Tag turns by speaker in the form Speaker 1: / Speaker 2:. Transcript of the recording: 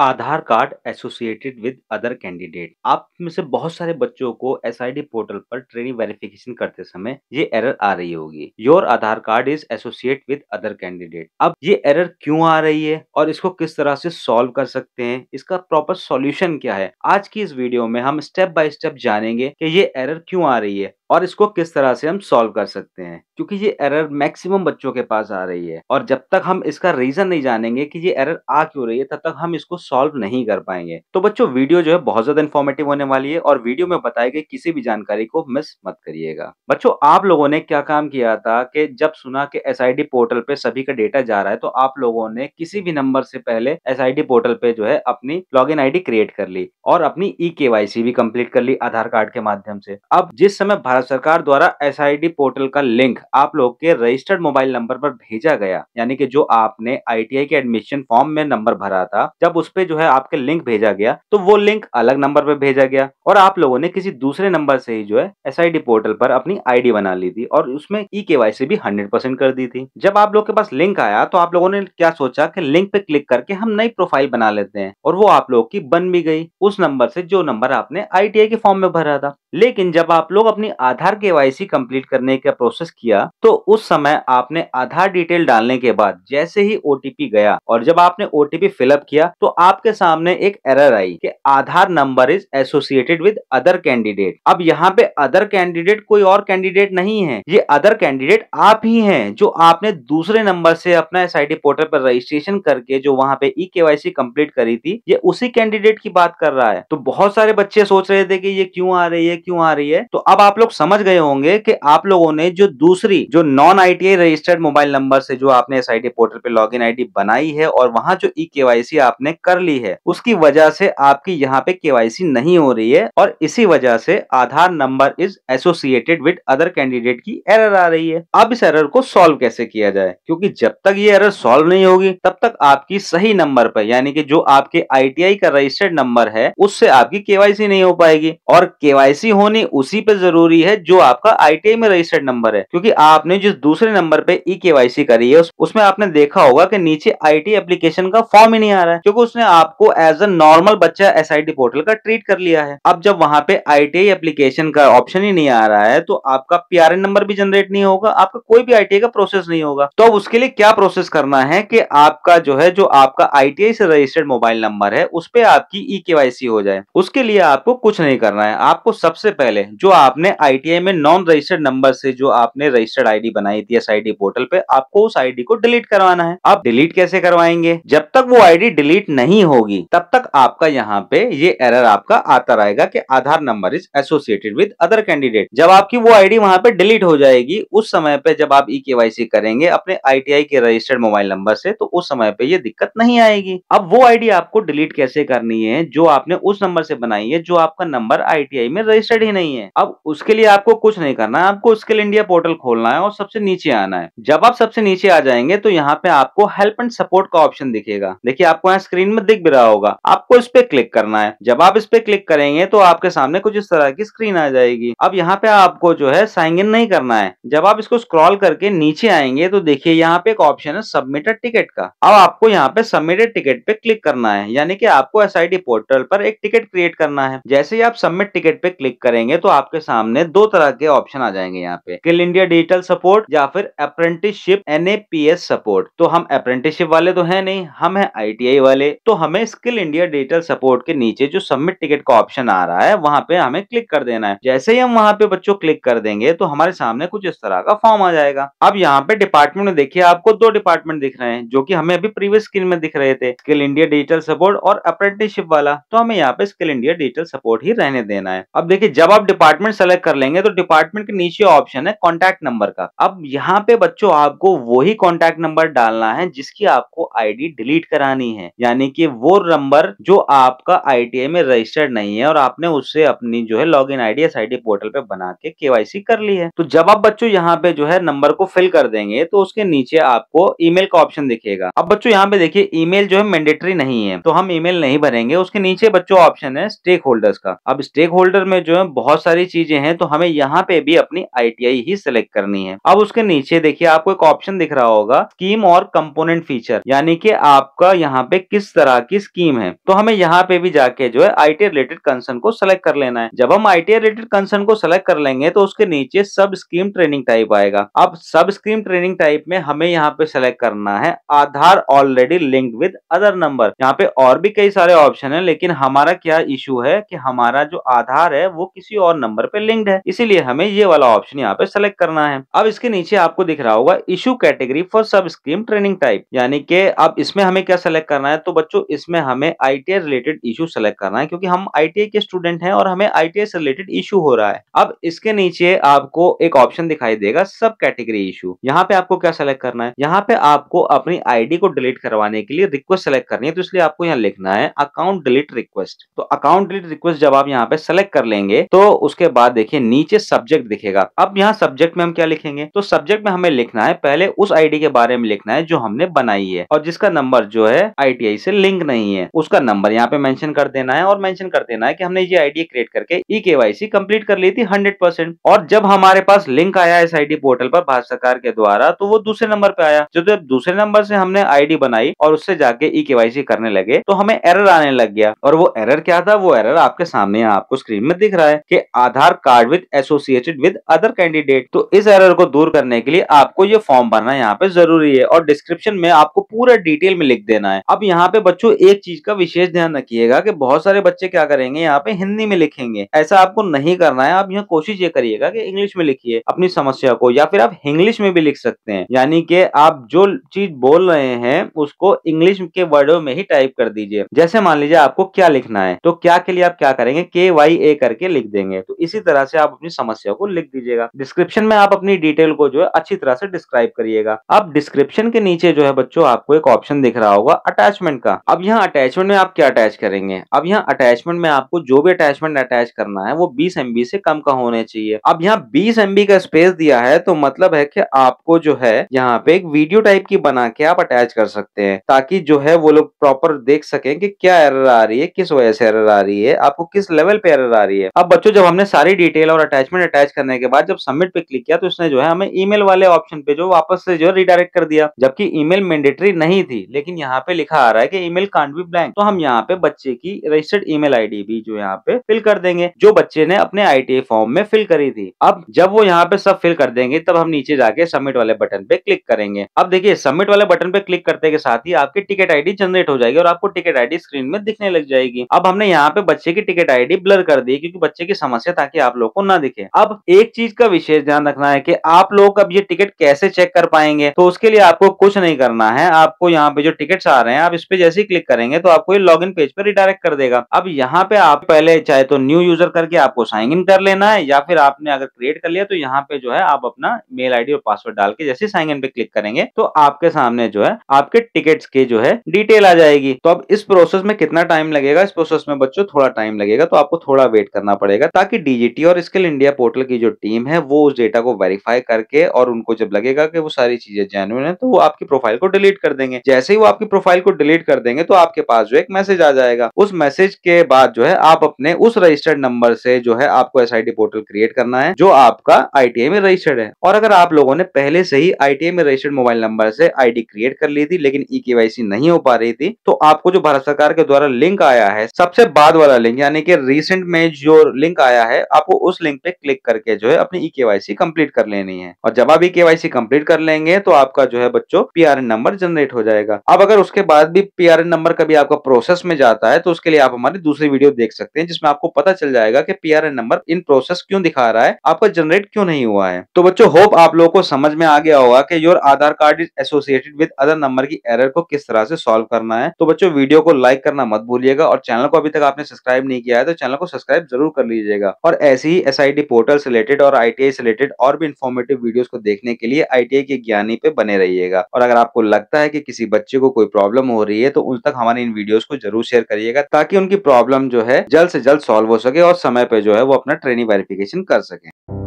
Speaker 1: Aadhaar card associated with other candidate आप में से बहुत सारे बच्चों को एस पोर्टल पर ट्रेनिंग वेरिफिकेशन करते समय ये एरर आ रही होगी your Aadhaar card is associate with other candidate अब ये एरर क्यों आ रही है और इसको किस तरह से सॉल्व कर सकते हैं इसका प्रॉपर सॉल्यूशन क्या है आज की इस वीडियो में हम स्टेप बाय स्टेप जानेंगे कि ये एरर क्यों आ रही है और इसको किस तरह से हम सॉल्व कर सकते हैं क्योंकि ये एरर मैक्सिमम बच्चों के पास आ रही है और जब तक हम इसका रीजन नहीं जानेंगे कि ये एरर आ क्यों रही है तब तक हम इसको सॉल्व नहीं कर पाएंगे तो बच्चों वीडियो जो है बहुत ज्यादा इन्फॉर्मेटिव होने वाली है और वीडियो में बताई गई किसी भी जानकारी को मिस मत करिएगा बच्चों आप लोगों ने क्या काम किया था कि जब सुना कि एस पोर्टल पे सभी का डेटा जा रहा है तो आप लोगों ने किसी भी नंबर से पहले एस पोर्टल पे जो है अपनी लॉग इन क्रिएट कर ली और अपनी ई e भी कम्प्लीट कर ली आधार कार्ड के माध्यम से अब जिस समय भारत भारत सरकार द्वारा एस पोर्टल का लिंक आप लोग के रजिस्टर्ड मोबाइल नंबर पर भेजा गया यानी कि जो आपने आई के एडमिशन फॉर्म में नंबर भरा था जब उस पर जो है आपके लिंक भेजा गया तो वो लिंक अलग नंबर पर भेजा गया और आप लोगों ने किसी दूसरे नंबर से ही जो है एस पोर्टल पर अपनी आई बना ली थी और उसमें ई e के भी हंड्रेड कर दी थी जब आप लोग के पास लिंक आया तो आप लोगों ने क्या सोचा की लिंक पे क्लिक करके हम नई प्रोफाइल बना लेते हैं और वो आप लोग की बन भी गई उस नंबर से जो नंबर आपने आई के फॉर्म में भरा था लेकिन जब आप लोग अपनी आधार के वाई कंप्लीट करने का प्रोसेस किया तो उस समय आपने आधार डिटेल डालने के बाद जैसे ही ओ गया और जब आपने ओटीपी फिलअप किया तो आपके सामने एक एरर आई कि Aadhaar number is associated with other candidate अब यहाँ पे अदर कैंडिडेट कोई और कैंडिडेट नहीं है ये अदर कैंडिडेट आप ही हैं जो आपने दूसरे नंबर से अपना एस पोर्टल पर रजिस्ट्रेशन करके जो वहाँ पे ई के कंप्लीट करी थी ये उसी कैंडिडेट की बात कर रहा है तो बहुत सारे बच्चे सोच रहे थे कि ये क्यों आ रही है क्यों आ रही है तो अब आप लोग समझ गए होंगे कि आप लोगों ने जो दूसरी जो non ITI registered mobile number से जो आपने एस पोर्टल पे लॉग इन बनाई है और वहां जो ई के आपने कर ली है उसकी वजह से आपकी यहाँ पे के नहीं हो रही है और इसी वजह से Aadhaar number is associated with other candidate की एरर आ रही है अब इस एरर को सोल्व कैसे किया जाए क्योंकि जब तक ये एरर सोल्व नहीं होगी तब तक आपकी सही नंबर पर यानी कि जो आपके आईटीआई का रजिस्टर्ड नंबर है उससे आपकी केवाईसी नहीं हो पाएगी और केवाईसी होनी उसी पे जरूरी है है जो आपका आई में रजिस्टर्ड नंबर है क्योंकि आपने जिस दूसरे नंबर पे ई e केवाईसी करी है उसमें आपने देखा होगा कि नीचे आईटी एप्लीकेशन का फॉर्म ही नहीं आ रहा है क्योंकि उसने आपको एज अ नॉर्मल बच्चा एस पोर्टल का ट्रीट कर लिया है अब जब वहाँ पे आई एप्लीकेशन का ऑप्शन ही नहीं आ रहा है तो आपका पी नंबर भी जनरेट नहीं होगा आपका कोई भी आई का प्रोसेस नहीं होगा तो अब उसके लिए क्या प्रोसेस करना है की आपका जो है जो आपका आई से रजिस्टर्ड मोबाइल नंबर है उस पर आपकी ई e हो जाए उसके लिए आपको कुछ नहीं करना है आपको सबसे पहले जो आपने आई आईटीआई में नॉन रजिस्टर्ड नंबर से जो आपने रजिस्टर्ड आईडी बनाई थी एस आई पोर्टल पे आपको उस आईडी को डिलीट करवाना है आप डिलीट कैसे करवाएंगे जब तक वो आईडी डिलीट नहीं होगी तब तक आपका यहाँ पे ये एरर आपका आता रहेगा कि Aadhaar number is associated with other candidate जब आपकी वो आईडी वहाँ पे डिलीट हो जाएगी उस समय पे जब आप ई e केवाईसी करेंगे अपने आई के रजिस्टर्ड मोबाइल नंबर से तो उस समय पे ये दिक्कत नहीं आएगी अब वो आई आपको डिलीट कैसे करनी है जो आपने उस नंबर से बनाई है जो आपका नंबर आईटीआई में रजिस्टर्ड ही नहीं है अब उसके लिए आपको कुछ नहीं करना है आपको स्किल इंडिया पोर्टल खोलना है और सबसे नीचे आना है जब आप सबसे नीचे आ जाएंगे तो यहाँ पे आपको हेल्प एंड सपोर्ट का ऑप्शन दिखेगा देखिए आपको यहाँ स्क्रीन में दिख भी रहा होगा आपको इस पे क्लिक करना है जब आप इस पे क्लिक करेंगे तो आपके सामने कुछ इस तरह की स्क्रीन आ जाएगी अब यहाँ पे आपको जो है साइन इन नहीं करना है जब आप इसको स्क्रॉल करके नीचे आएंगे तो देखिए यहाँ पे एक ऑप्शन है सबमिटेड टिकट का अब आपको यहाँ पे सबमिटेड टिकट पे क्लिक करना है यानी कि आपको एस पोर्टल पर एक टिकट क्रिएट करना है जैसे ही आप सबमिट टिकट पे क्लिक करेंगे तो आपके सामने दो तरह के ऑप्शन आ जाएंगे यहाँ पे स्किल इंडिया डिजिटल सपोर्ट या फिर अप्रेंटिसशिप एन सपोर्ट तो हम अप्रेंटिसशिप वाले तो है नहीं हम है आई वाले तो हमें स्किल इंडिया डिजिटल सपोर्ट के नीचे जो सबमिट टिकट का ऑप्शन आ रहा है वहाँ पे हमें क्लिक कर देना है जैसे ही हम वहाँ पे बच्चों क्लिक कर देंगे तो हमारे सामने कुछ इस तरह का फॉर्म आ जाएगा अब यहाँ पे डिपार्टमेंट में देखिए आपको दो डिपार्टमेंट दिख रहे हैं जो की हमें अभी प्रीवियस स्क्रीन में दिख रहे थे स्किल इंडिया डिजिटल सपोर्ट और अप्रेंटिसशिप वाला तो हमें यहाँ पे स्किल इंडिया डिजिटल सपोर्ट ही रहने देना है अब देखिए जब आप डिपार्टमेंट सेलेक्ट कर लेंगे तो डिपार्टमेंट के नीचे ऑप्शन है कॉन्टैक्ट नंबर का अब यहाँ पे बच्चों आपको वही कॉन्टैक्ट नंबर डालना है जिसकी आपको आईडी डिलीट करानी है यानी कि वो नंबर जो आपका आई में रजिस्टर्ड नहीं है और आपने उससे अपनी जो है log in ID S portal पे बना के केवाईसी कर ली है तो जब आप बच्चों यहाँ पे जो है नंबर को फिल कर देंगे तो उसके नीचे आपको ईमेल का ऑप्शन दिखेगा अब बच्चों यहाँ पे देखिए ईमेल जो है मैंडेटरी नहीं है तो हम ईमेल नहीं भरेंगे उसके नीचे बच्चों ऑप्शन है स्टेक होल्डर्स का अब स्टेक होल्डर में जो है बहुत सारी चीजें हैं तो हमें यहाँ पे भी अपनी आईटीआई ही सिलेक्ट करनी है अब उसके नीचे देखिए आपको एक ऑप्शन दिख रहा होगा स्कीम और कंपोनेंट फीचर यानी कि आपका यहाँ पे किस तरह की स्कीम है तो हमें यहाँ पे भी जाके जो है आई रिलेटेड कंसर्न को सिलेक्ट कर लेना है जब हम आई रिलेटेड कंसर्न को सिलेक्ट कर लेंगे तो उसके नीचे सब स्कीम ट्रेनिंग टाइप आएगा अब सब स्कीम ट्रेनिंग टाइप में हमें यहाँ पे सिलेक्ट करना है Aadhaar already link with other number यहाँ पे और भी कई सारे ऑप्शन है लेकिन हमारा क्या इशू है कि हमारा जो आधार है वो किसी और नंबर पे लिंक्ड है है इसीलिए हमें ये वाला ऑप्शन यहाँ पे सेलेक्ट करना है अब इसके नीचे आपको दिख रहा होगा issue category for sub scheme training type यानी कि अब इसमें हमें क्या सेलेक्ट करना है तो बच्चों इसमें हमें आई रिलेटेड इशू सेलेक्ट करना है क्योंकि हम आई के स्टूडेंट है और हमें आई से रिलेटेड इशू हो रहा है अब इसके नीचे आपको एक ऑप्शन दिखाई देगा सब कैटेगरी इशू यहाँ पे आपको क्या सेलेक्ट करना है यहाँ पे आपको अपनी आई को डिलीट करवाने के लिए रिक्वेस्ट सेलेक्ट करनी है तो इसलिए आपको यहाँ लिखना है अकाउंट डिलीट रिक्वेस्ट तो अकाउंट डिलीट रिक्वेस्ट जब आप यहाँ पे सेलेक्ट कर लेंगे तो उसके बाद देखिए नीचे सब्जेक्ट दिखेगा अब यहाँ सब्जेक्ट में हम क्या लिखेंगे तो सब्जेक्ट में हमें लिखना है पहले उस आईडी के बारे में लिखना है जो हमने बनाई है और जिसका नंबर जो है आईटीआई से लिंक नहीं है उसका नंबर यहाँ पे मेंशन कर देना है और मेंशन कर देना है कि हमने ये आईडी क्रिएट करके ई के कंप्लीट कर ली थी हंड्रेड और जब हमारे पास लिंक आया इस आई पोर्टल पर भारत सरकार के द्वारा तो वो दूसरे नंबर पे आया जो जब दूसरे नंबर से हमने आईडी बनाई और उससे जाके ई e सी करने लगे तो हमें एरर आने लग गया और वो एरर क्या था वो एरर आपके सामने आपको स्क्रीन में दिख रहा है की Aadhaar card with associated with other candidate तो इस एरर को दूर करने के लिए आपको ये फॉर्म भरना यहाँ पे जरूरी है और डिस्क्रिप्शन में आपको पूरा डिटेल में लिख देना है अब यहाँ पे बच्चों एक चीज का विशेष ध्यान रखिएगा कि बहुत सारे बच्चे क्या करेंगे यहाँ पे हिंदी में लिखेंगे ऐसा आपको नहीं करना है आप यहाँ कोशिश ये करिएगा कि इंग्लिश में लिखिए अपनी समस्या को या फिर आप इंग्लिश में भी लिख सकते हैं यानी कि आप जो चीज बोल रहे हैं उसको इंग्लिश के वर्डो में ही टाइप कर दीजिए जैसे मान लीजिए आपको क्या लिखना है तो क्या के लिए आप क्या करेंगे के वाई ए करके लिख देंगे तो इसी तरह से आप आप अपनी समस्या को लिख दीजिएगा डिस्क्रिप्शन में आप अपनी डिटेल को जो है अच्छी तरह से डिस्क्राइब करिएगा अब डिस्क्रिप्शन के नीचे जो है बच्चों आपको एक ऑप्शन दिख रहा होगा अटैचमेंट का अब यहाँ अटैचमेंट में आप क्या अटैच करेंगे अब यहाँ अटैचमेंट में आपको जो भी अटैचमेंट अटैच करना है वो बीस एमबी से कम का होने चाहिए अब यहाँ बीस एमबी का स्पेस दिया है तो मतलब है की आपको जो है यहाँ पे एक वीडियो टाइप की बना के आप अटैच कर सकते हैं ताकि जो है वो लोग प्रॉपर देख सके की क्या एरर आ रही है किस वजह से एरर आ रही है आपको किस लेवल पे एरर आ रही है अब बच्चों जब हमने सारी डिटेल और अटैचमेंट अटैच करने के बाद जब सबमिट पे क्लिक किया तो इसने जो है हमें ईमेल वाले ऑप्शन पे जो वापस से जो है रिडायरेक्ट कर दिया जबकि ईमेल मैंडेटरी नहीं थी लेकिन यहाँ पे लिखा आ रहा है कि ईमेल कांट बी ब्लैंक तो हम यहाँ पे बच्चे की रजिस्टर्ड ईमेल आईडी भी जो यहाँ पे फिल कर देंगे जो बच्चे ने अपने आई फॉर्म में फिल करी थी अब जब वो यहाँ पे सब फिल कर देंगे तब हम नीचे जाके सबमिट वाले बटन पे क्लिक करेंगे अब देखिए सबमिट वाले बटन पे क्लिक करते के साथ ही आपकी टिकट आईडी जनरेट हो जाएगी और आपको टिकट आईडी स्क्रीन में दिखने लग जाएगी अब हमने यहाँ पे बच्चे की टिकट आईडी ब्लर कर दी क्योंकि बच्चे की समस्या ताकि आप लोग को ना दिखे अब एक चीज का विशेष ध्यान रखना है कि आप लोग अब ये टिकट कैसे चेक कर पाएंगे तो उसके लिए आपको कुछ नहीं करना है आपको यहाँ पे जो टिकट्स आ रहे हैं आप इस पे जैसे ही क्लिक करेंगे तो आपको ये लॉग इन पेज पर रिडायरेक्ट कर देगा अब यहाँ पे आप पहले चाहे तो न्यू यूजर करके आपको साइन इन कर लेना है या फिर आपने अगर क्रिएट कर लिया तो यहाँ पे जो है आप अपना मेल आई और पासवर्ड डाल के जैसे साइन इन पे क्लिक करेंगे तो आपके सामने जो है आपके टिकट के जो है डिटेल आ जाएगी तो अब इस प्रोसेस में कितना टाइम लगेगा इस प्रोसेस में बच्चों थोड़ा टाइम लगेगा तो आपको थोड़ा वेट करना पड़ेगा ताकि डीजीटी और स्किल इंडिया पोर्टल की जो टीम है वो उस डेटा को वेरीफाई करके और उनको जब लगेगा कि वो सारी चीजें जेन्यून है तो वो आपकी प्रोफाइल को डिलीट कर देंगे जैसे ही वो आपकी प्रोफाइल को डिलीट कर देंगे तो आपके पास जो एक मैसेज आ जाएगा उस मैसेज के बाद जो है आप अपने उस रजिस्टर्ड नंबर से जो है आपको एस पोर्टल क्रिएट करना है जो आपका आई में रजिस्टर्ड है और अगर आप लोगों ने पहले से ही आई में रजिस्टर्ड मोबाइल नंबर से आई क्रिएट कर ली थी लेकिन ई e केवाईसी नहीं हो पा रही थी तो आपको जो भारत सरकार के द्वारा लिंक आया है सबसे बाद वाला लिंक यानी कि रिसेंट में जो लिंक आया है आपको उस लिंक पे क्लिक करके जो है अपनी ई सी कंप्लीट कर लेनी है और जब आप ई सी कंप्लीट कर लेंगे तो आपका जो है बच्चों एन नंबर जनरेट हो जाएगा अब अगर उसके बाद भी पीआरएन नंबर कभी आपका प्रोसेस में जाता है तो उसके लिए आप हमारी दूसरी वीडियो देख सकते हैं जिसमें आपको पता चल जाएगा कि पीआरएन नंबर इन प्रोसेस क्यों दिखा रहा है आपका जनरेट क्यों नहीं हुआ है तो बच्चों होप आप लोगों को समझ में आ गया होगा कि your Aadhaar card is associated with other number की एरर को किस तरह से सॉल्व करना है तो बच्चों वीडियो को लाइक करना मत भूलिएगा और चैनल को अभी तक आपने सब्सक्राइब नहीं किया है तो चैनल को सब्सक्राइब जरूर कर लीजिएगा और ऐसी ही एस पोर्टल से रिलेटेड और आई से रिलेटेड और भी इन्फॉर्मेटिव वीडियोस को देखने के लिए आई के ज्ञानी पे बने रहिएगा और अगर आपको लगता है कि किसी बच्चे को कोई प्रॉब्लम हो रही है तो उन तक हमारे इन वीडियोस को जरूर शेयर करिएगा ताकि उनकी प्रॉब्लम जो है जल्द से जल्द सॉल्व हो सके और समय पर जो है वो अपना ट्रेनिंग वेरिफिकेशन कर सके